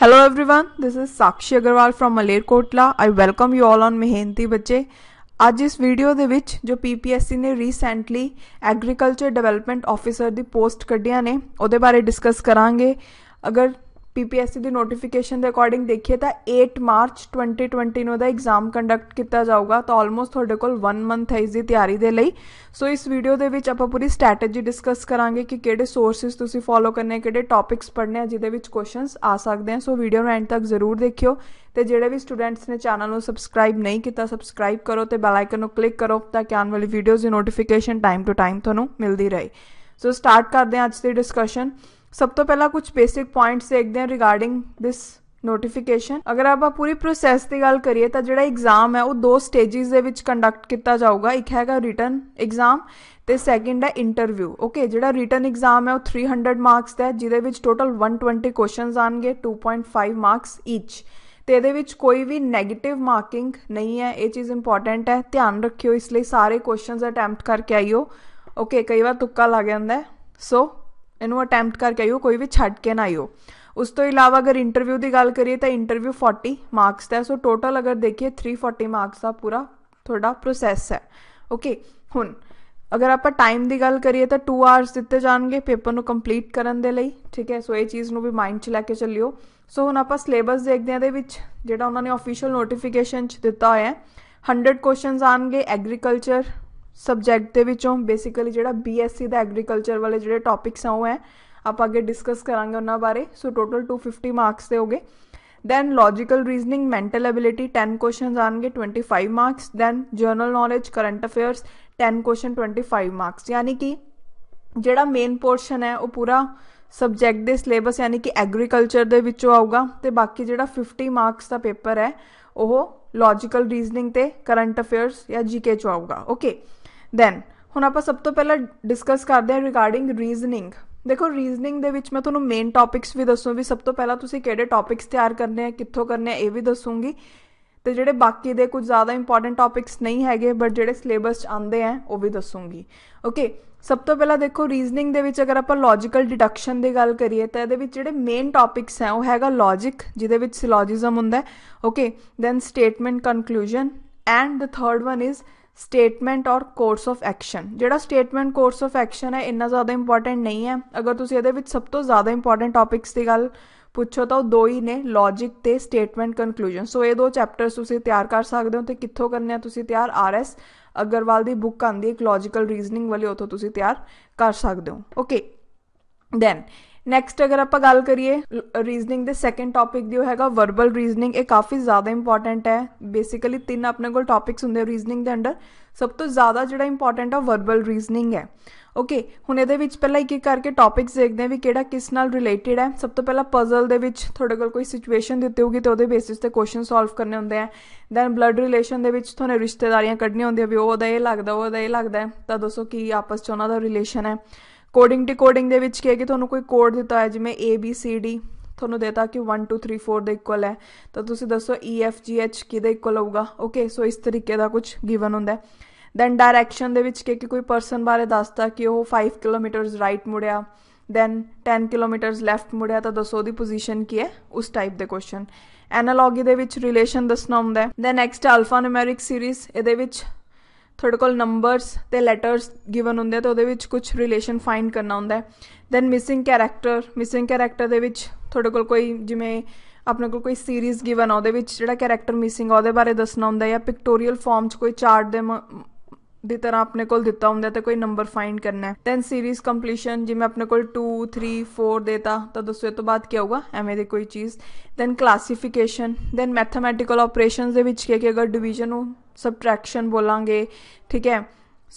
Hello everyone, this is Sakshi Agarwal from Maler Kotla. I welcome you all on Mehenti ਬੱਚੇ ਅੱਜ ਇਸ video ਦੇ ਵਿੱਚ ਜੋ ਪੀਪੀਐਸਸੀ ਨੇ ਰੀਸੈਂਟਲੀ ਐਗਰੀਕਲਚਰ ਡਿਵੈਲਪਮੈਂਟ ਆਫੀਸਰ ਦੀ ਪੋਸਟ ਕੱਢੀਆਂ ਨੇ ਉਹਦੇ ਬਾਰੇ ਡਿਸਕਸ ਕਰਾਂਗੇ ਅਗਰ ਪੀਪੀਐਸਸੀ ਦੀ ਨੋਟੀਫਿਕੇਸ਼ਨ ਦੇ ਅਕੋਰਡਿੰਗ ਦੇਖੀਏ ਤਾਂ 8 ਮਾਰਚ 2020 ਨੂੰ ਦਾ ਐਗਜ਼ਾਮ ਕੰਡਕਟ ਕੀਤਾ ਜਾਊਗਾ ਤਾਂ ਆਲਮੋਸਟ ਤੁਹਾਡੇ ਕੋਲ 1 ਮੰਥ ਹੈ ਇਸ ਦੀ ਤਿਆਰੀ ਦੇ ਲਈ ਸੋ ਇਸ ਵੀਡੀਓ ਦੇ ਵਿੱਚ ਆਪਾਂ ਪੂਰੀ ਸਟ੍ਰੈਟੇਜੀ ਡਿਸਕਸ ਕਰਾਂਗੇ ਕਿ ਕਿਹੜੇ ਸੋਰਸਸ ਤੁਸੀਂ ਫੋਲੋ ਕਰਨੇ ਕਿਹੜੇ ਟੌਪਿਕਸ ਪੜ੍ਹਨੇ ਆ ਜਿਹਦੇ ਵਿੱਚ ਕੁਐਸਚਨਸ ਆ ਸਕਦੇ ਆ ਸੋ ਵੀਡੀਓ ਨੂੰ ਐਂਡ ਤੱਕ ਜ਼ਰੂਰ ਦੇਖਿਓ ਤੇ ਜਿਹੜੇ ਵੀ ਸਟੂਡੈਂਟਸ ਨੇ ਚੈਨਲ ਨੂੰ ਸਬਸਕ੍ਰਾਈਬ ਨਹੀਂ ਕੀਤਾ ਸਬਸਕ੍ਰਾਈਬ ਕਰੋ ਤੇ ਬੈਲ ਆਈਕਨ ਨੂੰ ਕਲਿੱਕ ਕਰੋ ਤਾਂ ਕਿ ਆਉਣ ਵਾਲੀ ਵੀਡੀਓਜ਼ ਦੀ ਨੋਟੀਫਿਕੇਸ਼ਨ ਟਾਈਮ ਟੂ ਟਾਈਮ ਤੁਹਾਨੂੰ ਮਿਲਦੀ ਰਹੇ ਸੋ ਸਟਾਰਟ ਕਰਦੇ ਆ ਅੱਜ ਦੀ ਡਿਸਕਸ਼ਨ ਸਭ ਤੋਂ ਪਹਿਲਾਂ ਕੁਝ ਬੇਸਿਕ ਪੁਆਇੰਟਸ ਦੇਖਦੇ ਹਾਂ ਰਿਗਾਰਡਿੰਗ ਥਿਸ ਨੋਟੀਫਿਕੇਸ਼ਨ ਅਗਰ ਆਪਾਂ ਪੂਰੀ ਪ੍ਰੋਸੈਸ ਦੀ ਗੱਲ ਕਰੀਏ ਤਾਂ ਜਿਹੜਾ ਐਗਜ਼ਾਮ ਹੈ ਉਹ ਦੋ ਸਟੇਜਸ ਦੇ ਵਿੱਚ ਕੰਡਕਟ ਕੀਤਾ ਜਾਊਗਾ ਇੱਕ ਹੈਗਾ ਰਿਟਨ ਐਗਜ਼ਾਮ ਤੇ ਸੈਕਿੰਡ ਹੈ ਇੰਟਰਵਿਊ ਓਕੇ ਜਿਹੜਾ ਰਿਟਨ ਐਗਜ਼ਾਮ ਹੈ ਉਹ 300 ਮਾਰਕਸ ਦਾ ਹੈ ਜਿਹਦੇ ਵਿੱਚ ਟੋਟਲ 120 ਕੁਐਸਚਨਸ ਆਣਗੇ 2.5 ਮਾਰਕਸ ਈਚ ਤੇ ਇਹਦੇ ਵਿੱਚ ਕੋਈ ਵੀ 네ਗੇਟਿਵ ਮਾਰਕਿੰਗ ਨਹੀਂ ਹੈ ਇਹ ਚੀਜ਼ ਇੰਪੋਰਟੈਂਟ ਹੈ ਧਿਆਨ ਰੱਖਿਓ ਇਸ ਲਈ ਸਾਰੇ ਕੁਐਸਚਨਸ ਅਟੈਂਪਟ ਕਰਕੇ ਆਇਓ ਓਕੇ ਕਈ ਵਾਰ ਤੁੱਕਾ ਲੱਗ ਜਾਂਦਾ ਹੈ ਸੋ ਇਹਨੂੰ ਅਟੈਂਪਟ ਕਰਕੇ ਆਇਓ ਕੋਈ ਵੀ ਛੱਡ ਕੇ ਨਾ ਆਇਓ ਉਸ ਤੋਂ ਇਲਾਵਾ ਅਗਰ ਇੰਟਰਵਿਊ ਦੀ ਗੱਲ ਕਰੀਏ ਤਾਂ ਇੰਟਰਵਿਊ 40 ਮਾਰਕਸ ਦਾ ਸੋ ਟੋਟਲ ਅਗਰ ਦੇਖੀਏ 340 ਮਾਰਕਸ ਦਾ ਪੂਰਾ ਤੁਹਾਡਾ ਪ੍ਰੋਸੈਸ ਹੈ ਓਕੇ ਹੁਣ ਅਗਰ ਆਪਾਂ ਟਾਈਮ ਦੀ ਗੱਲ ਕਰੀਏ ਤਾਂ 2 ਆਵਰਸ ਦਿੱਤੇ ਜਾਣਗੇ ਪੇਪਰ ਨੂੰ ਕੰਪਲੀਟ ਕਰਨ ਦੇ ਲਈ ਠੀਕ ਹੈ ਸੋ ਇਹ ਚੀਜ਼ ਨੂੰ ਵੀ ਮਾਈਂਡ 'ਚ ਲੈ ਕੇ ਚੱਲਿਓ ਸੋ ਹੁਣ ਆਪਾਂ ਸਿਲੇਬਸ ਦੇਖਦੇ ਆਂ ਦੇ ਵਿੱਚ ਜਿਹੜਾ ਉਹਨਾਂ ਨੇ ਅਫੀਸ਼ੀਅਲ ਨੋਟੀਫਿਕੇਸ਼ਨ 'ਚ ਦਿੱਤਾ ਹੋਇਆ ਹੈ 100 ਕੁਐਸਚਨਸ ਆਣਗੇ ਐਗਰੀਕਲਚਰ ਸਬਜੈਕਟ ਦੇ ਵਿੱਚੋਂ ਬੇਸਿਕਲੀ ਜਿਹੜਾ ਬੀਐਸਸੀ ਦਾ ਐਗਰੀਕਲਚਰ ਵਾਲੇ ਜਿਹੜੇ ਟੌਪਿਕਸ ਆ ਉਹ ਹੈ ਆਪਾਂ ਅੱਗੇ ਡਿਸਕਸ ਕਰਾਂਗੇ ਉਹਨਾਂ ਬਾਰੇ ਸੋ ਟੋਟਲ 250 ਮਾਰਕਸ ਦੇ ਹੋਗੇ then logical reasoning mental ability 10 questions ਆਣਗੇ 25 marks then general knowledge current affairs 10 question 25 marks ਯਾਨੀ ਕਿ ਜਿਹੜਾ ਮੇਨ ਪੋਰਸ਼ਨ ਹੈ ਉਹ ਪੂਰਾ ਸਬਜੈਕਟ ਦੇ ਸਿਲੇਬਸ ਯਾਨੀ ਕਿ ਐਗਰੀਕਲਚਰ ਦੇ ਵਿੱਚੋਂ ਆਊਗਾ ਤੇ ਬਾਕੀ ਜਿਹੜਾ 50 ਮਾਰਕਸ ਦਾ ਪੇਪਰ ਹੈ ਉਹ ਲੌਜੀਕਲ ਰੀਜ਼ਨਿੰਗ ਤੇ ਕਰੰਟ ਅਫੇਅਰਸ ਜਾਂ ਜੀਕੇ ਚ ਆਊਗਾ ਓਕੇ ਦੈਨ ਹੁਣ ਆਪਾਂ ਸਭ ਤੋਂ ਪਹਿਲਾਂ ਡਿਸਕਸ ਕਰਦੇ ਹਾਂ ਰਿਗਾਰਡਿੰਗ ਰੀਜ਼ਨਿੰਗ ਦੇਖੋ ਰੀਜ਼ਨਿੰਗ ਦੇ ਵਿੱਚ ਮੈਂ ਤੁਹਾਨੂੰ ਮੇਨ ਟੌਪਿਕਸ ਵੀ ਦੱਸੂ ਵੀ ਸਭ ਤੋਂ ਪਹਿਲਾਂ ਤੁਸੀਂ ਕਿਹੜੇ ਟੌਪਿਕਸ ਤਿਆਰ ਕਰਨੇ ਆ ਕਿੱਥੋਂ ਕਰਨੇ ਆ ਇਹ ਵੀ ਦੱਸੂਗੀ ਤੇ ਜਿਹੜੇ ਬਾਕੀ ਦੇ ਕੁਝ ਜ਼ਿਆਦਾ ਇੰਪੋਰਟੈਂਟ ਟੌਪਿਕਸ ਨਹੀਂ ਹੈਗੇ ਬਟ ਜਿਹੜੇ ਸਿਲੇਬਸ 'ਚ ਆਉਂਦੇ ਆ ਉਹ ਵੀ ਦੱਸੂਗੀ ਓਕੇ ਸਭ ਤੋਂ ਪਹਿਲਾਂ ਦੇਖੋ ਰੀਜ਼ਨਿੰਗ ਦੇ ਵਿੱਚ ਅਗਰ ਆਪਾਂ ਲੌਜੀਕਲ ਡਿਡਕਸ਼ਨ ਦੀ ਗੱਲ ਕਰੀਏ ਤਾਂ ਇਹਦੇ ਵਿੱਚ ਜਿਹੜੇ ਮੇਨ ਟੌਪਿਕਸ ਹੈ ਉਹ ਹੈਗਾ ਲੌਜੀਕ ਜਿਹਦੇ ਵਿੱਚ ਸਿਲੋਜਿਜ਼ਮ ਹੁੰਦਾ okay then statement conclusion and the third one is statement or course of action ਜਿਹੜਾ ਸਟੇਟਮੈਂਟ ਕੋਰਸ ਆਫ ਐਕਸ਼ਨ ਹੈ ਇੰਨਾ ਜ਼ਿਆਦਾ ਇੰਪੋਰਟੈਂਟ ਨਹੀਂ ਹੈ ਅਗਰ ਤੁਸੀਂ ਇਹਦੇ ਵਿੱਚ ਸਭ ਤੋਂ ਜ਼ਿਆਦਾ ਇੰਪੋਰਟੈਂਟ ਟੌਪਿਕਸ ਦੀ ਗੱਲ ਪੁੱਛੋ ਤਾਂ ਉਹ ਦੋ ਹੀ ਨੇ ਲੌਜੀਕ ਤੇ ਸਟੇਟਮੈਂਟ ਕਨਕਲੂਜਨ ਸੋ ਇਹ ਦੋ ਚੈਪਟਰਸ ਤੁਸੀਂ ਤਿਆਰ ਕਰ ਸਕਦੇ ਹੋ ਤੇ ਕਿੱਥੋਂ ਕਰਨੇ ਆ ਤੁਸੀਂ ਤਿਆਰ ਆਰਐਸ ਅਗਰਵਾਲ ਦੀ ਬੁੱਕ ਆਂਦੀ ਹੈ ਇੱਕ ਲੌਜੀਕਲ ਰੀਜ਼ਨਿੰਗ ਵਾਲੀ ਉਥੋਂ ਤੁਸੀਂ ਤਿਆਰ ਕਰ ਸਕਦੇ ਹੋ ਓਕੇ ਦੈਨ ਨੈਕਸਟ ਅਗਰ ਆਪਾਂ ਗੱਲ ਕਰੀਏ ਰੀਜ਼ਨਿੰਗ ਦੇ ਸੈਕੰਡ ਟਾਪਿਕ ਦੀ ਉਹ ਹੈਗਾ ਵਰਬਲ ਰੀਜ਼ਨਿੰਗ ਇਹ ਕਾਫੀ ਜ਼ਿਆਦਾ ਇੰਪੋਰਟੈਂਟ ਹੈ ਬੇਸਿਕਲੀ ਤਿੰਨ ਆਪਣੇ ਕੋਲ ਟਾਪਿਕਸ ਹੁੰਦੇ ਰੀਜ਼ਨਿੰਗ ਦੇ ਅੰਡਰ ਸਭ ਤੋਂ ਜ਼ਿਆਦਾ ਜਿਹੜਾ ਇੰਪੋਰਟੈਂਟ ਆ ਵਰਬਲ ਰੀਜ਼ਨਿੰਗ ਹੈ ਓਕੇ ਹੁਣ ਇਹਦੇ ਵਿੱਚ ਪਹਿਲਾਂ ਇੱਕ ਇੱਕ ਕਰਕੇ ਟਾਪਿਕਸ ਦੇਖਦੇ ਆ ਵੀ ਕਿਹੜਾ ਕਿਸ ਨਾਲ ਰਿਲੇਟਡ ਹੈ ਸਭ ਤੋਂ ਪਹਿਲਾਂ ਪਜ਼ਲ ਦੇ ਵਿੱਚ ਤੁਹਾਡੇ ਕੋਲ ਕੋਈ ਸਿਚੁਏਸ਼ਨ ਦਿੱਤੀ ਹੋਊਗੀ ਤੇ ਉਹਦੇ ਬੇਸਿਸ ਤੇ ਕੁਐਸਚਨ ਸੋਲਵ ਕਰਨੇ ਹੁੰਦੇ ਆ ਦੈਨ ਬਲੱਡ ਰਿਲੇਸ਼ਨ ਦੇ ਵਿੱਚ ਤੁਹਾਨੂੰ ਰਿਸ਼ਤੇਦਾਰੀਆਂ ਕੱਢਣੀਆਂ ਹੁੰਦੀਆਂ ਵੀ ਉਹਦਾ ਇਹ ਲੱਗਦਾ ਉਹਦਾ ਇਹ ਲੱਗਦਾ ਤਾਂ ਦੱਸੋ ਕੀ ਆਪਸ 'ਚ ਉਹਨਾਂ ਦਾ ਰਿਲੇਸ਼ਨ ਹੈ ਕੋਡਿੰਗ ਡੀਕੋਡਿੰਗ ਦੇ ਵਿੱਚ ਕੀ ਹੈ ਕਿ ਤੁਹਾਨੂੰ ਕੋਈ ਕੋਡ ਦਿੱਤਾ ਹੈ ਜਿਵੇਂ ਏ ਬੀ ਸੀ ਡੀ ਤੁਹਾਨੂੰ ਦੇਤਾ ਕਿ 1 2 3 4 ਦੇ ਇਕੁਅਲ ਹੈ ਤਾਂ ਤੁਸੀਂ ਦੱਸੋ ਈ ਐਫ ਜੀ ਐਚ ਕਿਹਦੇ ਇਕੁਅਲ ਹੋਊਗਾ ਓਕੇ ਸੋ ਇਸ ਤਰੀਕੇ ਦਾ ਕੁਝ ਗਿਵਨ ਹੁੰਦਾ ਹੈ ਦੈਨ ਡਾਇਰੈਕਸ਼ਨ ਦੇ ਵਿੱਚ ਕਿ ਕੋਈ ਪਰਸਨ ਬਾਰੇ ਦੱਸਦਾ ਕਿ ਉਹ 5 ਕਿਲੋਮੀਟਰਸ ਰਾਈਟ ਮੁੜਿਆ ਦੈਨ 10 ਕਿਲੋਮੀਟਰਸ ਲੈਫਟ ਮੁੜਿਆ ਤਾਂ ਦੱਸੋ ਦੀ ਪੋਜੀਸ਼ਨ ਕੀ ਹੈ ਉਸ ਟਾਈਪ ਦੇ ਕੁਐਸਚਨ ਐਨਾਲੋਗੀ ਦੇ ਵਿੱਚ ਰਿਲੇਸ਼ਨ ਦੱਸਣਾ ਹੁੰਦਾ ਹੈ then next alphanumeric series ਇਹਦੇ ਵਿੱਚ ਤੁਹਾਡੇ ਕੋਲ ਨੰਬਰਸ ਤੇ ਲੈਟਰਸ ਗਿਵਨ ਹੁੰਦੇ ਆ ਤਾਂ ਉਹਦੇ ਵਿੱਚ ਕੁਝ ਰਿਲੇਸ਼ਨ ਫਾਈਂਡ ਕਰਨਾ ਹੁੰਦਾ ਹੈ then missing character missing character ਦੇ ਵਿੱਚ ਤੁਹਾਡੇ ਕੋਲ ਕੋਈ ਜਿਵੇਂ ਆਪਣੇ ਕੋਲ ਕੋਈ ਸੀਰੀਜ਼ ਗਿਵਨ ਆ ਉਹਦੇ ਵਿੱਚ ਜਿਹੜਾ ਕੈਰੈਕਟਰ ਮਿਸਿੰਗ ਆ ਉਹਦੇ ਬਾਰੇ ਦੱਸਣਾ ਹੁੰਦਾ ਹੈ ਜਾਂ ਪਿਕਟੋਰੀਅਲ ਫਾਰਮ 'ਚ ਕੋਈ ਚਾਰਟ ਦੇ ਦੀ ਤਰ੍ਹਾਂ ਆਪਣੇ ਕੋਲ ਦਿੱਤਾ ਹੁੰਦਾ ਤੇ ਕੋਈ ਨੰਬਰ ਫਾਈਂਡ ਕਰਨਾ ਹੈ ਦੈਨ ਸੀਰੀਜ਼ ਕੰਪਲੀਸ਼ਨ ਜਿਵੇਂ ਆਪਣੇ ਕੋਲ 2 3 4 ਦੇਤਾ ਤਾਂ ਦੱਸੋ ਤੋਂ ਬਾਅਦ ਕੀ ਹੋਊਗਾ ਐਵੇਂ ਦੀ ਕੋਈ ਚੀਜ਼ then classification then mathematical operations ਦੇ ਵਿੱਚ ਕੀ ਕਿ ਅਗਰ ਡਿਵੀਜ਼ਨ ਨੂੰ ਸਬਟ੍ਰੈਕਸ਼ਨ ਬੋਲਾਂਗੇ ਠੀਕ ਹੈ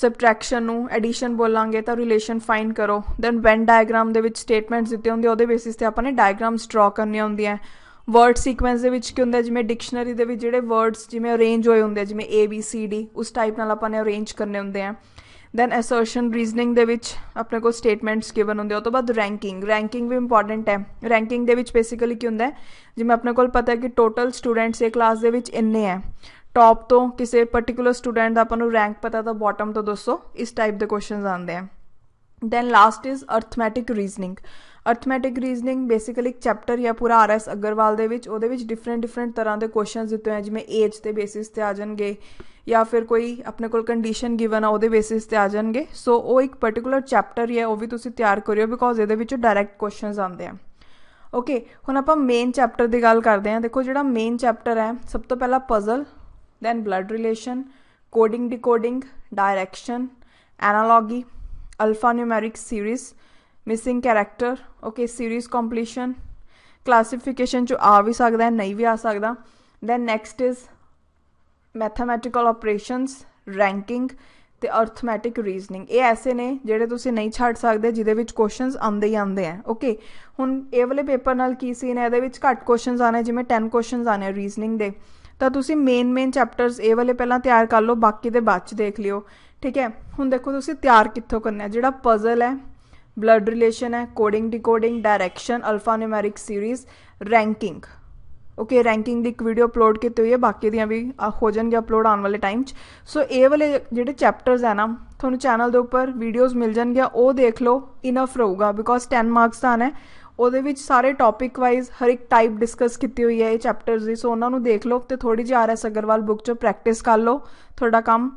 ਸਬਟ੍ਰੈਕਸ਼ਨ ਨੂੰ ਐਡੀਸ਼ਨ ਬੋਲਾਂਗੇ ਤਾਂ ਰਿਲੇਸ਼ਨ ਫਾਈਂਡ ਕਰੋ ਦੈਨ ਵੈਨ ਡਾਇਗਰਾਮ ਦੇ ਵਿੱਚ ਸਟੇਟਮੈਂਟਸ ਦਿੱਤੇ ਹੁੰਦੇ ਉਹਦੇ ਬੇਸਿਸ ਤੇ ਆਪਾਂ ਨੇ ਡਾਇਗ੍ਰਾਮਸ ਡਰਾ ਕਰਨੀਆਂ ਹੁੰਦੀਆਂ ਵਰਡ ਸੀਕੁਐਂਸ ਦੇ ਵਿੱਚ ਕੀ ਹੁੰਦਾ ਜਿਵੇਂ ਡਿਕਸ਼ਨਰੀ ਦੇ ਵਿੱਚ ਜਿਹੜੇ ਵਰਡਸ ਜਿਵੇਂ ਅਰੇਂਜ ਹੋਏ ਹੁੰਦੇ ਜਿਵੇਂ A B C D ਉਸ ਟਾਈਪ ਨਾਲ ਆਪਾਂ ਨੇ ਅਰੇਂਜ ਕਰਨੇ ਹੁੰਦੇ ਆ ਦੈਨ ਅਸਰਸ਼ਨ ਰੀਜ਼ਨਿੰਗ ਦੇ ਵਿੱਚ ਆਪਣੇ ਕੋਲ ਸਟੇਟਮੈਂਟਸ ਗਿਵਨ ਹੁੰਦੇ ਆ ਉਸ ਤੋਂ ਬਾਅਦ ਰੈਂਕਿੰਗ ਰੈਂਕਿੰਗ ਵੀ ਇੰਪੋਰਟੈਂਟ ਹੈ ਰੈਂਕਿੰਗ ਦੇ ਵਿੱਚ ਬੇਸਿਕਲੀ ਕੀ ਹੁੰਦਾ ਜਿਵੇਂ ਆਪਣੇ ਕੋਲ ਪਤਾ ਹੈ ਕਿ ਟੋਟਲ ਸਟੂਡੈਂਟਸ ਇਹ ਕਲਾਸ ਦੇ ਵਿੱਚ ਇੰਨੇ ਆ ਟੌਪ ਤੋਂ ਕਿਸੇ ਪਾਰਟਿਕੂਲਰ ਸਟੂਡੈਂਟ ਦਾ ਆਪਾਂ ਨੂੰ ਰੈਂਕ ਪਤਾ ਤਾਂ ਬਾਟਮ ਤੋਂ ਦੱਸੋ ਇਸ ਟਾਈਪ ਦੇ ਕੁਐਸਚਨਸ ਆਉਂਦੇ ਆ then last is arithmetic reasoning arithmetic reasoning basically ਇੱਕ ਚੈਪਟਰ ਜਾਂ ਪੂਰਾ ਆਰਐਸ ਅਗਰਵਾਲ ਦੇ ਵਿੱਚ ਉਹਦੇ ਵਿੱਚ ਡਿਫਰੈਂਟ ਡਿਫਰੈਂਟ ਤਰ੍ਹਾਂ ਦੇ ਕੁਐਸਚਨਸ ਦਿੱਤੇ ਹੋਏ ਜਿਵੇਂ ਏਜ ਤੇ ਬੇਸਿਸ ਤੇ ਆ ਜਾਣਗੇ ਜਾਂ ਫਿਰ ਕੋਈ ਆਪਣੇ ਕੋਲ ਕੰਡੀਸ਼ਨ ਗਿਵਨ ਆ ਉਹਦੇ ਬੇਸਿਸ ਤੇ ਆ ਜਾਣਗੇ ਸੋ ਉਹ ਇੱਕ ਪਾਰਟਿਕੂਲਰ ਚੈਪਟਰ ਹੈ ਉਹ ਵੀ ਤੁਸੀਂ ਤਿਆਰ ਕਰਿਓ ਬਿਕੋਜ਼ ਇਹਦੇ ਵਿੱਚ ਡਾਇਰੈਕਟ ਕੁਐਸਚਨਸ ਆਉਂਦੇ ਆ ਓਕੇ ਹੁਣ ਆਪਾਂ ਮੇਨ ਚੈਪਟਰ ਦੀ ਗੱਲ ਕਰਦੇ ਹਾਂ ਦੇਖੋ ਜਿਹੜਾ ਮੇਨ ਚੈਪਟਰ ਹੈ ਸਭ ਤੋਂ ਪਹਿਲਾਂ puzzle then blood relation coding decoding direction analogy alphanumeric series missing character okay series completion classification ਚ ਆ ਵੀ ਸਕਦਾ ਹੈ ਨਹੀਂ ਵੀ ਆ ਸਕਦਾ then next is mathematical operations ranking ਤੇ ਅਰਥਮੈਟਿਕ ਰੀਜ਼ਨਿੰਗ ਇਹ ਐਸੇ ਨੇ ਜਿਹੜੇ ਤੁਸੀਂ ਨਹੀਂ ਛੱਡ ਸਕਦੇ ਜਿਹਦੇ ਵਿੱਚ ਕੁਐਸਚਨਸ ਆਉਂਦੇ ਹੀ ਆਉਂਦੇ ਆ ਓਕੇ ਹੁਣ ਇਹ ਵਾਲੇ ਪੇਪਰ ਨਾਲ ਕੀ ਸੀਨ ਹੈ ਇਹਦੇ ਵਿੱਚ ਘੱਟ ਕੁਐਸਚਨਸ ਆਣੇ ਜਿਵੇਂ 10 ਕੁਐਸਚਨਸ ਆਣੇ ਰੀਜ਼ਨਿੰਗ ਦੇ ਤਾਂ ਤੁਸੀਂ ਮੇਨ ਮੇਨ ਚੈਪਟਰਸ ਇਹ ਵਾਲੇ ਪਹਿਲਾਂ ਤਿਆਰ ਕਰ ਲਓ ਬਾਕੀ ਦੇ ਬਾਅਦ ਚ ਦੇਖ ਲਿਓ ਠੀਕ ਹੈ ਹੁਣ ਦੇਖੋ ਤੁਸੀਂ ਤਿਆਰ ਕਿੱਥੋਂ ਕਰਨਾ ਹੈ ਜਿਹੜਾ ਪਜ਼ਲ ਹੈ ਰਿਲੇਸ਼ਨ ਹੈ coding decoding direction alphanumeric series ranking okay ranking ਦੀ ਇੱਕ ਵੀਡੀਓ ਅਪਲੋਡ ਕੀਤੀ ਹੋਈ ਹੈ ਬਾਕੀ ਦੀਆਂ ਵੀ ਹੋ ਜਾਣਗੇ ਅਪਲੋਡ ਆਉਣ ਵਾਲੇ ਟਾਈਮ 'ਚ ਸੋ ਇਹ ਵਾਲੇ ਜਿਹੜੇ ਚੈਪਟਰਸ ਹੈ ਨਾ ਤੁਹਾਨੂੰ ਚੈਨਲ ਦੇ ਉੱਪਰ ਵੀਡੀਓਜ਼ ਮਿਲ ਜਾਣਗੀਆਂ ਉਹ ਦੇਖ ਲਓ ਇਨਫ ਰਹੂਗਾ ਬਿਕੋਜ਼ 10 ਮਾਰਕਸ ਦਾ ਆਣਾ ਹੈ ਉਹਦੇ ਵਿੱਚ ਸਾਰੇ ਟੌਪਿਕ ਵਾਈਜ਼ ਹਰ ਇੱਕ ਟਾਈਪ ਡਿਸਕਸ ਕੀਤੀ ਹੋਈ ਹੈ ਇਹ ਚੈਪਟਰਸ ਦੀ ਸੋ ਉਹਨਾਂ ਨੂੰ ਦੇਖ ਲਓ ਤੇ ਥੋੜੀ ਜਿਹੀ ਆਰਐਸ ਅਗਰਵਾਲ ਬੁੱਕ 'ਚੋਂ ਪ੍ਰੈਕਟਿਸ ਕਰ ਲਓ ਤੁਹਾਡਾ ਕੰਮ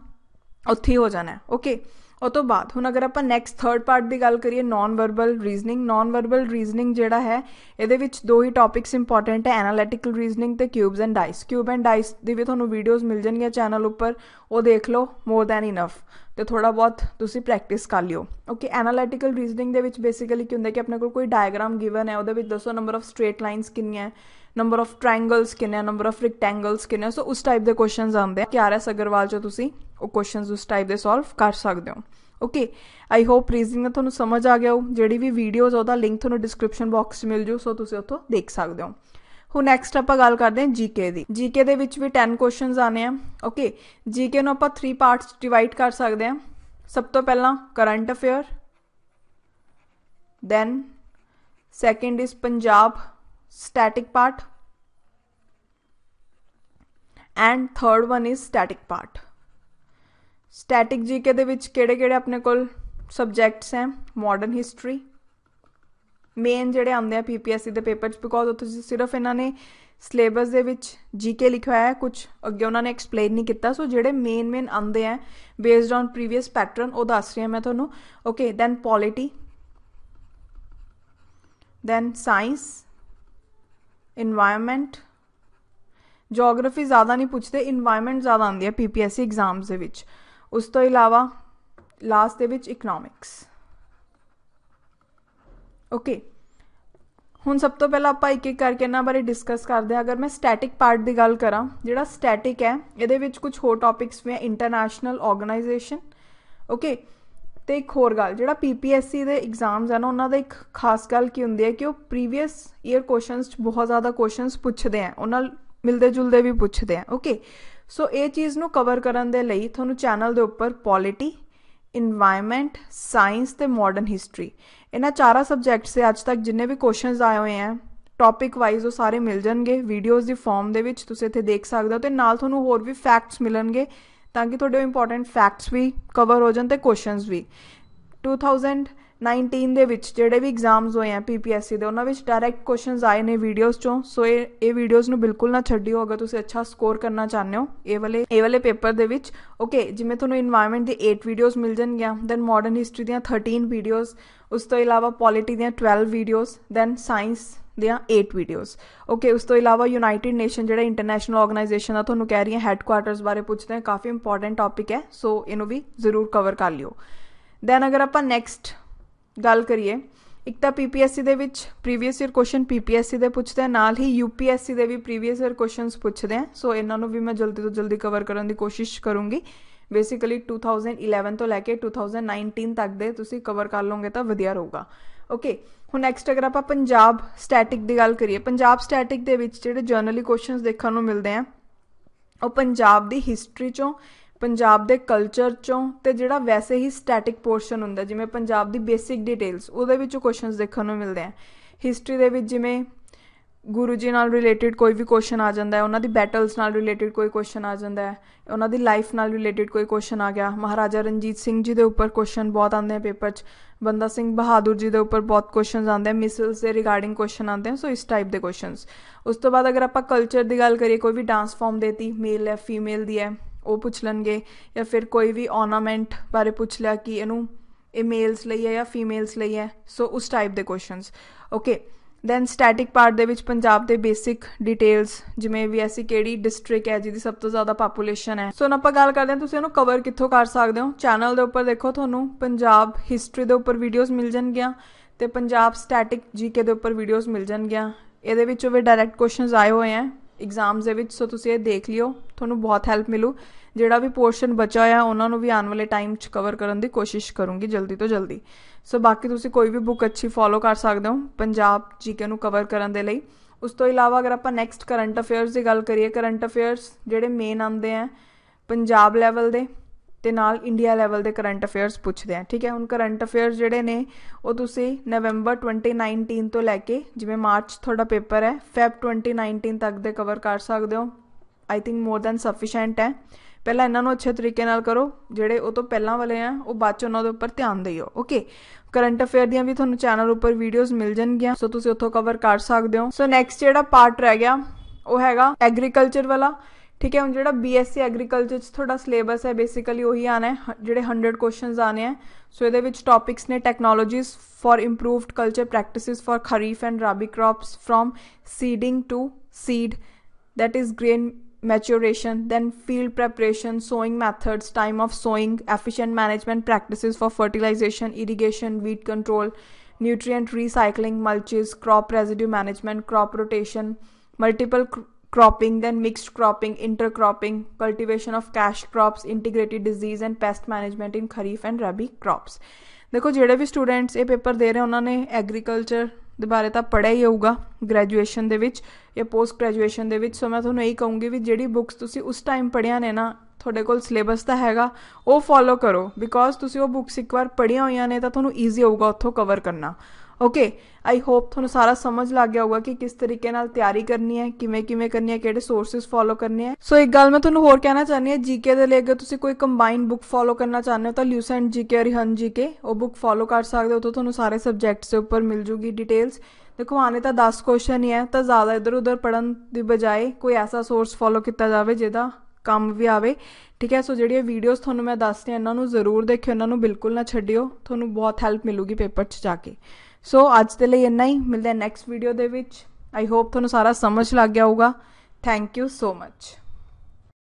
ਉੱਥੇ ਹੋ ਜਾਣਾ ਹੈ ਓਕੇ ਉਹ ਤੋਂ ਬਾਅਦ ਹੁਣ ਅਗਰ ਆਪਾਂ ਨੈਕਸਟ ਥਰਡ ਪਾਰਟ ਦੀ ਗੱਲ ਕਰੀਏ non verbal reasoning non verbal reasoning ਜਿਹੜਾ ਹੈ ਇਹਦੇ ਵਿੱਚ ਦੋ ਹੀ ਟੌਪਿਕਸ ਇੰਪੋਰਟੈਂਟ ਹੈ ਐਨਾਲਿਟੀਕਲ ਰੀਜ਼ਨਿੰਗ ਤੇ cubes and dice cube and dice ਦੀ ਵੀ ਤੁਹਾਨੂੰ ਵੀਡੀਓਜ਼ ਮਿਲ ਜਾਣਗੀਆਂ ਚੈਨਲ ਉੱਪਰ ਉਹ ਦੇਖ ਲਓ ਮੋਰ ਦੈਨ ਇਨਫ ਤੇ ਥੋੜਾ ਬਹੁਤ ਤੁਸੀਂ ਪ੍ਰੈਕਟਿਸ ਕਰ ਲਿਓ ਓਕੇ ਐਨਾਲਿਟੀਕਲ ਰੀਜ਼ਨਿੰਗ ਦੇ ਵਿੱਚ ਬੇਸਿਕਲੀ ਕੀ ਹੁੰਦਾ ਕਿ ਆਪਣੇ ਕੋਲ ਕੋਈ ਡਾਇਗਰਾਮ ਗਿਵਨ ਹੈ ਉਹਦੇ ਵਿੱਚ ਦੱਸੋ ਨੰਬਰ ਆਫ ਸਟ੍ਰੇਟ ਲਾਈਨਸ ਕਿੰਨੀਆਂ ਹੈ ਨੰਬਰ ਆਫ ਟ੍ਰਾਇੰਗਲਸ ਕਿੰਨੇ ਨੰਬਰ ਆਫ ਰੈਕਟੈਂਗਲਸ ਕਿੰਨੇ ਸੋ ਉਸ ਟਾਈਪ ਦੇ ਕੁਐਸਚਨਸ ਆਉਂਦੇ ਆ ਕਿ ਆਰਐਸ ਅਗਰਵਾਲ ਜੋ ਤੁਸੀਂ ਉਹ ਕੁਐਸਚਨਸ ਉਸ ਟਾਈਪ ਦੇ ਸੋਲਵ ਕਰ ਸਕਦੇ ਹੋ ਓਕੇ ਆਈ ਹੋਪ ਰੀਜ਼ਨਿੰਗ ਦਾ ਤੁਹਾਨੂੰ ਸਮਝ ਆ ਗਿਆ ਹੋ ਜਿਹੜੀ ਵੀ ਵੀਡੀਓਜ਼ ਉਹਦਾ ਲਿੰਕ ਤੁਹਾਨੂੰ ਡਿਸਕ੍ਰਿਪਸ਼ਨ ਬਾਕਸ ਮਿਲ ਜੂ ਸੋ ਤੁਸੀਂ ਉੱਥੋਂ ਦੇਖ ਸਕਦੇ ਹੋ ਹੁਣ ਨੈਕਸਟ ਆਪਾਂ ਗੱਲ ਕਰਦੇ ਹਾਂ ਜੀਕੇ ਦੀ ਜੀਕੇ ਦੇ ਵਿੱਚ ਵੀ 10 ਕੁਐਸਚਨਸ ਆਨੇ ਆ ਓਕੇ ਜੀਕੇ ਨੂੰ ਆਪਾਂ 3 ਪਾਰਟਸ ਡਿਵਾਈਡ ਕਰ ਸਕਦੇ ਆ ਸਭ ਤੋਂ ਪਹਿਲਾਂ current affair then second is Punjab static part and third one is static part static GK ਦੇ ਵਿੱਚ ਕਿਹੜੇ-ਕਿਹੜੇ ਆਪਣੇ ਕੋਲ ਸਬਜੈਕਟਸ ਹੈ ਮਾਡਰਨ ਹਿਸਟਰੀ ਮੇਨ ਜਿਹੜੇ ਆਉਂਦੇ ਆ ਪੀਪੀਐਸਸੀ ਦੇ ਪੇਪਰਸ ਬਿਕੋਜ਼ ਉੱਥੇ ਸਿਰਫ ਇਹਨਾਂ ਨੇ ਸਿਲੇਬਸ ਦੇ ਵਿੱਚ ਜੀਕੇ ਲਿਖਿਆ ਹੋਇਆ ਹੈ ਕੁਝ ਅੱਗੇ ਉਹਨਾਂ ਨੇ ਐਕਸਪਲੇਨ ਨਹੀਂ ਕੀਤਾ ਸੋ ਜਿਹੜੇ ਮੇਨ ਮੇਨ ਆਉਂਦੇ ਆ ਬੇਸਡ ਔਨ ਪ੍ਰੀਵੀਅਸ ਪੈਟਰਨ ਉਹ ਦੱਸ ਰਹੀ ਹਾਂ ਮੈਂ ਤੁਹਾਨੂੰ okay then polity then science environment geography ਜ਼ਿਆਦਾ ਨਹੀਂ ਪੁੱਛਦੇ ਇਨਵਾਇਰਨਮੈਂਟ ਜ਼ਿਆਦਾ ਆਉਂਦੀ ਹੈ ਪੀਪੀਐਸਸੀ ਐਗਜ਼ਾਮਸ ਦੇ ਵਿੱਚ ਉਸ ਤੋਂ ਇਲਾਵਾ ਲਾਸਟ ਦੇ ਵਿੱਚ ਇਕਨੋਮਿਕਸ ਓਕੇ ਹੁਣ ਸਭ ਤੋਂ ਪਹਿਲਾਂ ਆਪਾਂ ਇੱਕ ਇੱਕ ਕਰਕੇ ਇਹਨਾਂ ਬਾਰੇ ਡਿਸਕਸ ਕਰਦੇ ਹਾਂ ਅਗਰ ਮੈਂ ਸਟੈਟਿਕ ਪਾਰਟ ਦੀ ਗੱਲ ਕਰਾਂ ਜਿਹੜਾ ਸਟੈਟਿਕ ਹੈ ਇਹਦੇ ਵਿੱਚ ਕੁਝ ਹੋਰ ਟੌਪਿਕਸ ਵੀ ਹੈ ਇੰਟਰਨੈਸ਼ਨਲ ਆਰਗੇਨਾਈਜੇਸ਼ਨ ਓਕੇ ਤੇ ਇੱਕ ਹੋਰ ਗੱਲ ਜਿਹੜਾ ਪੀਪੀਐਸਸੀ ਦੇ ਐਗਜ਼ਾਮਸ ਹਨ ਉਹਨਾਂ ਦਾ ਇੱਕ ਖਾਸ ਗੱਲ ਕੀ ਹੁੰਦੀ ਹੈ ਕਿ ਉਹ ਪ੍ਰੀਵੀਅਸ ਈਅਰ ਕੁਐਸਚਨਸ ਬਹੁਤ ਜ਼ਿਆਦਾ ਕੁਐਸਚਨਸ ਪੁੱਛਦੇ ਆ ਉਹਨਾਂ ਮਿਲਦੇ ਜੁਲਦੇ ਵੀ ਪੁੱਛਦੇ ਆ ਓਕੇ ਸੋ ਇਹ ਚੀਜ਼ ਨੂੰ ਕਵਰ ਕਰਨ ਦੇ ਲਈ ਤੁਹਾਨੂੰ ਚੈਨਲ ਦੇ ਉੱਪਰ ਪੋਲਿਟੀ এনवायरमेंट ਸਾਇੰਸ ਤੇ ਮਾਡਰਨ ਹਿਸਟਰੀ ਇਹਨਾਂ ਚਾਰਾ ਸਬਜੈਕਟਸ ਸੇ ਅੱਜ ਤੱਕ ਜਿੰਨੇ ਵੀ ਕੁਐਸਚਨਸ ਆਏ ਹੋਏ ਆ ਟੌਪਿਕ ਵਾਈਜ਼ ਉਹ ਸਾਰੇ ਮਿਲ ਜਾਣਗੇ ਵੀਡੀਓਜ਼ ਦੀ ਫਾਰਮ ਦੇ ਵਿੱਚ ਤੁਸੀਂ ਇੱਥੇ ਦੇਖ ਸਕਦੇ ਹੋ ਤੇ ਨਾਲ ਤੁਹਾਨੂੰ ਹੋਰ ਵੀ ਫੈਕਟਸ ਮਿਲਣਗੇ ਤਾਂ ਕਿ ਤੁਹਾਡੇ ਇੰਪੋਰਟੈਂਟ ਫੈਕਟਸ ਵੀ ਕਵਰ ਹੋ ਜਾਣ ਤੇ ਕੁਐਸਚਨਸ ਵੀ 2019 ਦੇ ਵਿੱਚ ਜਿਹੜੇ ਵੀ ਐਗਜ਼ਾਮਸ ਹੋਏ ਆ ਪੀਪੀਐਸਸੀ ਦੇ ਉਹਨਾਂ ਵਿੱਚ ਡਾਇਰੈਕਟ ਕੁਐਸਚਨਸ ਆਏ ਨੇ ਵੀਡੀਓਜ਼ ਚੋਂ ਸੋ ਇਹ ਇਹ ਵੀਡੀਓਜ਼ ਨੂੰ ਬਿਲਕੁਲ ਨਾ ਛੱਡਿਓ ਅਗਰ ਤੁਸੀਂ ਅੱਛਾ ਸਕੋਰ ਕਰਨਾ ਚਾਹੁੰਦੇ ਹੋ ਇਹ ਵਾਲੇ ਇਹ ਵਾਲੇ ਪੇਪਰ ਦੇ ਵਿੱਚ ਓਕੇ ਜਿਵੇਂ ਤੁਹਾਨੂੰ এনवायरमेंट ਦੀ 8 ਵੀਡੀਓਜ਼ ਮਿਲ ਜਾਣਗੀਆਂ ਦੈਨ ਮਾਡਰਨ ਹਿਸਟਰੀ ਦੀਆਂ 13 ਵੀਡੀਓਜ਼ ਉਸ ਤੋਂ ਇਲਾਵਾ ਪੋਲਿਟੀ ਦੀਆਂ 12 ਵੀਡੀਓਜ਼ ਦੈਨ ਸਾਇੰਸ ਆ 8 ਵੀਡੀਓਜ਼ ਓਕੇ ਉਸ ਤੋਂ ਇਲਾਵਾ ਯੂਨਾਈਟਿਡ ਨੇਸ਼ਨ ਜਿਹੜਾ ਇੰਟਰਨੈਸ਼ਨਲ ਆਰਗੇਨਾਈਜੇਸ਼ਨ ਆ ਤੁਹਾਨੂੰ ਕਹਿ ਰਹੀ ਹੈ ਹੈੱਡਕੁਆਰਟਰਸ ਬਾਰੇ ਪੁੱਛਦੇ ਆ ਕਾਫੀ ਇੰਪੋਰਟੈਂਟ ਟੌਪਿਕ ਹੈ ਸੋ ਇਹਨੂੰ ਵੀ ਜ਼ਰੂਰ ਕਵਰ ਕਰ ਲਿਓ ਦੈਨ ਅਗਰ ਆਪਾਂ ਨੈਕਸਟ ਗੱਲ ਕਰੀਏ ਇੱਕ ਤਾਂ ਪੀਪੀਐਸਸੀ ਦੇ ਵਿੱਚ ਪ੍ਰੀਵੀਅਸ ਈਅਰ ਕੁਐਸਚਨ ਪੀਪੀਐਸਸੀ ਦੇ ਪੁੱਛਦੇ ਆ ਨਾਲ ਹੀ ਯੂਪੀਐਸਸੀ ਦੇ ਵੀ ਪ੍ਰੀਵੀਅਸ ਈਅਰ ਕੁਐਸਚਨਸ ਪੁੱਛਦੇ ਆ ਸੋ ਇਹਨਾਂ ਨੂੰ ਵੀ ਮੈਂ ਜਲਦੀ ਤੋਂ ਜਲਦੀ ਕਵਰ ਕਰਨ ਦੀ ਕੋਸ਼ਿਸ਼ ਕਰੂੰਗੀ ਬੇਸਿਕਲੀ 2011 ਤੋਂ ਲੈ ਕੇ 2019 ਤੱਕ ਦੇ ਤੁਸੀਂ ਕਵਰ ਕਰ ਲਓਗੇ ਤਾਂ ਵਧੀਆ ਰਹੂਗਾ ਓਕੇ ਹੁਣ ਨੈਕਸਟ ਅਗਰ ਆਪਾਂ ਪੰਜਾਬ ਸਟੈਟਿਕ ਦੀ ਗੱਲ ਕਰੀਏ ਪੰਜਾਬ ਸਟੈਟਿਕ ਦੇ ਵਿੱਚ ਜਿਹੜੇ ਜਨਰਲੀ ਕੁਐਸਚਨਸ ਦੇਖਣ ਨੂੰ ਮਿਲਦੇ ਆ ਉਹ ਪੰਜਾਬ ਦੀ ਹਿਸਟਰੀ ਚੋਂ ਪੰਜਾਬ ਦੇ ਕਲਚਰ ਚੋਂ ਤੇ ਜਿਹੜਾ ਵੈਸੇ ਹੀ ਸਟੈਟਿਕ ਪੋਰਸ਼ਨ ਹੁੰਦਾ ਜਿਵੇਂ ਪੰਜਾਬ ਦੀ ਬੇਸਿਕ ਡਿਟੇਲਸ ਉਹਦੇ ਵਿੱਚੋਂ ਕੁਐਸਚਨਸ ਦੇਖਣ ਨੂੰ ਮਿਲਦੇ ਆ ਹਿਸਟਰੀ ਦੇ ਵਿੱਚ ਜਿਵੇਂ ਗੁਰੂ ਜੀ ਨਾਲ ਰਿਲੇਟਡ ਕੋਈ ਵੀ ਕੁਐਸਚਨ ਆ ਜਾਂਦਾ ਹੈ ਉਹਨਾਂ ਦੀ ਬੈਟਲਸ ਨਾਲ ਰਿਲੇਟਡ ਕੋਈ ਕੁਐਸਚਨ ਆ ਜਾਂਦਾ ਹੈ ਉਹਨਾਂ ਦੀ ਲਾਈਫ ਨਾਲ ਰਿਲੇਟਡ ਕੋਈ ਕੁਐਸਚਨ ਆ ਗਿਆ ਮਹਾਰਾਜਾ ਰਣਜੀਤ ਸਿੰਘ ਜੀ ਦੇ ਉੱਪਰ ਕੁਐਸਚਨ ਬਹੁਤ ਆਉਂਦੇ ਆ ਪੇਪਰ 'ਚ ਬੰਦਾ ਸਿੰਘ ਬਹਾਦਰ ਜੀ ਦੇ ਉੱਪਰ ਬਹੁਤ ਕੁਐਸਚਨਸ ਆਉਂਦੇ ਆ ਮਿਸਲਸ ਦੇ ਰਿਗਾਰਡਿੰਗ ਕੁਐਸਚਨ ਆਉਂਦੇ ਆ ਸੋ ਇਸ ਟਾਈਪ ਦੇ ਕੁਐਸਚਨਸ ਉਸ ਤੋਂ ਬਾਅਦ ਅਗਰ ਆਪਾਂ ਕਲਚਰ ਦੀ ਗੱਲ ਕਰੀਏ ਕੋਈ ਵੀ ਡਾਂਸ ਫਾਰਮ ਦੇਤੀ ਮੇਲ ਹੈ ਫੀਮੇਲ ਦੀ ਹੈ ਉਹ ਪੁੱਛ ਲਣਗੇ ਜਾਂ ਫਿਰ ਕੋਈ ਵੀ ਆਰਨਾਮੈਂਟ ਬਾਰੇ ਪੁੱਛ ਲਿਆ ਕਿ ਇਹਨੂੰ ਇਹ ਮੇਲਸ ਲਈ ਹੈ ਜਾਂ ਫੀਮੇਲਸ ਲਈ ਹੈ ਸੋ ਉਸ ਟਾਈਪ ਦੇ questions okay then static part ਦੇ ਵਿੱਚ ਪੰਜਾਬ ਦੇ ਬੇਸਿਕ ਡਿਟੇਲਸ ਜਿਵੇਂ ਵੀ ਐਸੀ ਕਿਹੜੀ ਡਿਸਟ੍ਰਿਕਟ ਹੈ ਜਿਹਦੀ ਸਭ ਤੋਂ ਜ਼ਿਆਦਾ ਪੋਪੂਲੇਸ਼ਨ ਹੈ ਸੋ ਹੁਣ ਆਪਾਂ ਗੱਲ ਕਰਦੇ ਹਾਂ ਤੁਸੀਂ ਇਹਨੂੰ ਕਵਰ ਕਿੱਥੋਂ ਕਰ ਸਕਦੇ ਹੋ ਚੈਨਲ ਦੇ ਉੱਪਰ ਦੇਖੋ ਤੁਹਾਨੂੰ ਪੰਜਾਬ ਹਿਸਟਰੀ ਦੇ ਉੱਪਰ ਵੀਡੀਓਜ਼ ਮਿਲ ਜਾਣਗੀਆਂ ਤੇ ਪੰਜਾਬ ਸਟੈਟਿਕ ਜੀਕੇ ਦੇ ਉੱਪਰ ਵੀਡੀਓਜ਼ ਮਿਲ ਜਾਣਗੀਆਂ ਇਹਦੇ ਵਿੱਚ ਵੀ ਡਾਇਰੈਕਟ ਕੁਐਸਚਨਸ ਆਏ ਹੋਏ ਆ ਐਗਜ਼ਾਮਸ ਦੇ ਵਿੱਚ ਸੋ ਤੁਸੀਂ ਇਹ ਦੇਖ ਲਿਓ ਤੁਹਾਨੂੰ ਬਹੁਤ ਹੈਲਪ ਮਿਲੂ ਜਿਹੜਾ ਵੀ ਪੋਰਸ਼ਨ ਬਚਾ ਆ ਉਹਨਾਂ ਨੂੰ ਵੀ ਆਉਣ ਵਾਲੇ ਟਾਈਮ 'ਚ ਕਵਰ ਕਰਨ ਦੀ ਕੋਸ਼ਿਸ਼ ਕਰੂੰਗੀ ਜਲਦੀ ਤੋਂ ਜਲਦੀ ਸੋ ਬਾਕੀ ਤੁਸੀਂ ਕੋਈ ਵੀ ਬੁੱਕ ਅੱਛੀ ਫੋਲੋ ਕਰ ਸਕਦੇ ਹੋ ਪੰਜਾਬ ਜੀਕੇ ਨੂੰ ਕਵਰ ਕਰਨ ਦੇ ਲਈ ਉਸ ਤੋਂ ਇਲਾਵਾ ਅਗਰ ਆਪਾਂ ਨੈਕਸਟ ਕਰੰਟ ਅਫੇਅਰਸ ਦੀ ਗੱਲ ਕਰੀਏ ਕਰੰਟ ਅਫੇਅਰਸ ਜਿਹੜੇ ਮੇਨ ਆਉਂਦੇ ਆ ਪੰਜਾਬ ਲੈਵਲ ਦੇ ਤੇ ਨਾਲ ਇੰਡੀਆ ਲੈਵਲ ਦੇ ਕਰੰਟ ਅਫੇਅਰਸ ਪੁੱਛਦੇ ਆ ਠੀਕ ਹੈ ਹੁਣ ਕਰੰਟ ਅਫੇਅਰਸ ਜਿਹੜੇ ਨੇ ਉਹ ਤੁਸੀਂ ਨਵੰਬਰ 2019 ਤੋਂ ਲੈ ਕੇ ਜਿਵੇਂ ਮਾਰਚ ਤੁਹਾਡਾ ਪੇਪਰ ਹੈ ਫੈਬ 2019 ਤੱਕ ਦੇ ਕਵਰ ਕਰ ਸਕਦੇ ਹੋ I think more than sufficient ਹੈ ਪਹਿਲਾਂ ਇਹਨਾਂ ਨੂੰ ਅੱਛੇ ਤਰੀਕੇ ਨਾਲ ਕਰੋ ਜਿਹੜੇ ਉਹ ਤੋਂ ਪਹਿਲਾਂ ਵਾਲੇ ਆ ਉਹ ਬਾਅਦ ਚ ਉਹਨਾਂ ਦੇ ਉੱਪਰ ਧਿਆਨ ਦਿਓ ਓਕੇ ਕਰੰਟ ਅਫੇਅਰ ਦੀਆਂ ਵੀ ਤੁਹਾਨੂੰ ਚੈਨਲ ਉੱਪਰ ਵੀਡੀਓਜ਼ ਮਿਲ ਜਾਣਗੀਆਂ ਸੋ ਤੁਸੀਂ ਉੱਥੋਂ ਕਵਰ ਕਰ ਸਕਦੇ ਹੋ ਸੋ ਨੈਕਸਟ ਜਿਹੜਾ ਪਾਰਟ ਰਹਿ ਗਿਆ ਉਹ ਹੈਗਾ ਐਗਰੀਕਲਚਰ ਵਾਲਾ ਠੀਕ ਹੈ ਹੁਣ ਜਿਹੜਾ BSc ਐਗਰੀਕਲਚਰ ਚ ਤੁਹਾਡਾ ਸਿਲੇਬਸ ਹੈ ਬੇਸਿਕਲੀ ਉਹੀ ਆਣਾ ਹੈ ਜਿਹੜੇ 100 ਕੁਐਸਚਨਸ ਆਣੇ ਆ ਸੋ ਇਹਦੇ ਵਿੱਚ ਟਾਪਿਕਸ ਨੇ technologies for improved culture practices for kharif and rabi crops from seeding to seed that is grain maturation, then field preparation, sowing methods, time of sowing, efficient management practices for fertilization, irrigation, weed control, nutrient recycling, mulches, crop residue management, crop rotation, multiple cr- cropping, then mixed cropping, intercropping, cultivation of cash crops, integrated disease and pest management in kharif and rabi crops. देखो जेडे भी students ये paper दे रहे हैं उन्होंने agriculture ਦੇ ਬਾਰੇ ਤਾਂ ਪੜਿਆ ਹੀ ਹੋਊਗਾ ਗ੍ਰੈਜੂਏਸ਼ਨ ਦੇ ਵਿੱਚ ਜਾਂ ਪੋਸਟ ਗ੍ਰੈਜੂਏਸ਼ਨ ਦੇ ਵਿੱਚ ਸੋ ਮੈਂ ਤੁਹਾਨੂੰ ਇਹੀ ਕਹੂੰਗੀ ਵੀ ਜਿਹੜੀ ਬੁੱਕਸ ਤੁਸੀਂ ਉਸ ਟਾਈਮ ਪੜਿਆ ਨੇ ਨਾ ਤੁਹਾਡੇ ਕੋਲ ਸਿਲੇਬਸ ਤਾਂ ਹੈਗਾ ਉਹ ਫੋਲੋ ਕਰੋ ਬਿਕੋਜ਼ ਤੁਸੀਂ ਉਹ ਬੁੱਕਸ ਇੱਕ ਵਾਰ ਪੜ੍ਹੀਆਂ ਹੋਈਆਂ ਨੇ ਤਾਂ ਤੁਹਾਨੂੰ ਈਜ਼ੀ ਹੋਊਗਾ ਉੱਥੋਂ ਕਵਰ ਕਰਨਾ ਓਕੇ ਆਈ ਹੋਪ ਤੁਹਾਨੂੰ ਸਾਰਾ ਸਮਝ ਲੱਗ ਗਿਆ ਹੋਊਗਾ ਕਿ ਕਿਸ ਤਰੀਕੇ ਨਾਲ ਤਿਆਰੀ ਕਰਨੀ ਹੈ ਕਿਵੇਂ ਕਿਵੇਂ ਕਰਨੀ ਹੈ ਕਿਹੜੇ ਸੋਰਸਸ ਫਾਲੋ ਕਰਨੇ ਹੈ ਸੋ ਇੱਕ ਗੱਲ ਮੈਂ ਤੁਹਾਨੂੰ ਹੋਰ ਕਹਿਣਾ ਚਾਹਨੀ ਹੈ ਜੀਕੇ ਦੇ ਲਈ ਅਗਰ ਤੁਸੀਂ ਕੋਈ ਕੰਬਾਈਨ ਬੁੱਕ ਫਾਲੋ ਕਰਨਾ ਚਾਹੁੰਦੇ ਹੋ ਤਾਂ ਲਿਊਸੈਂਟ ਜੀਕੇ ਰਿਹਨ ਜੀਕੇ ਉਹ ਬੁੱਕ ਫਾਲੋ ਕਰ ਸਕਦੇ ਹੋ ਤਾਂ ਤੁਹਾਨੂੰ ਸਾਰੇ ਸਬਜੈਕਟਸ ਦੇ ਉੱਪਰ ਮਿਲ ਜੂਗੀ ਡਿਟੇਲਸ ਦੇਖੋ ਆਨੇ ਤਾਂ 10 ਕੁਐਸਚਨ ਹੀ ਹੈ ਤਾਂ ਜ਼ਿਆਦਾ ਇਧਰ ਉਧਰ ਪੜਨ ਦੀ ਬਜਾਏ ਕੋਈ ਐਸਾ ਸੋਰਸ ਫਾਲੋ ਕੀਤਾ ਜਾਵੇ ਜਿਹਦਾ ਕੰਮ ਵੀ ਆਵੇ ਠੀਕ ਹੈ ਸੋ ਜਿਹੜੀਆਂ ਵੀਡੀਓਜ਼ ਤੁਹਾਨੂੰ ਮੈਂ ਦੱਸਦੀ ਹਾਂ ਇਹਨਾਂ ਨੂੰ ਜ਼ਰੂਰ ਦੇਖਿਓ ਇਹਨਾਂ ਨੂੰ ਬਿਲਕੁਲ ਨਾ ਛੱਡਿਓ ਤੁਹਾਨੂੰ ਬਹੁਤ ਹੈਲਪ ਮਿਲੂਗੀ ਪੇਪਰ 'ਚ ਜਾ ਕੇ ਸੋ ਅੱਜ ਦੇ ਲਈ ਇੰਨਾ ਹੀ ਮਿਲਦੇ ਆ ਨੈਕਸਟ ਵੀਡੀਓ ਦੇ ਵਿੱਚ ਆਈ ਹੋਪ ਤੁਹਾਨੂੰ ਸਾਰਾ ਸਮਝ ਲੱਗ ਗਿਆ ਹੋਊਗਾ ਥੈਂਕ ਯੂ ਸੋ ਮੱਚ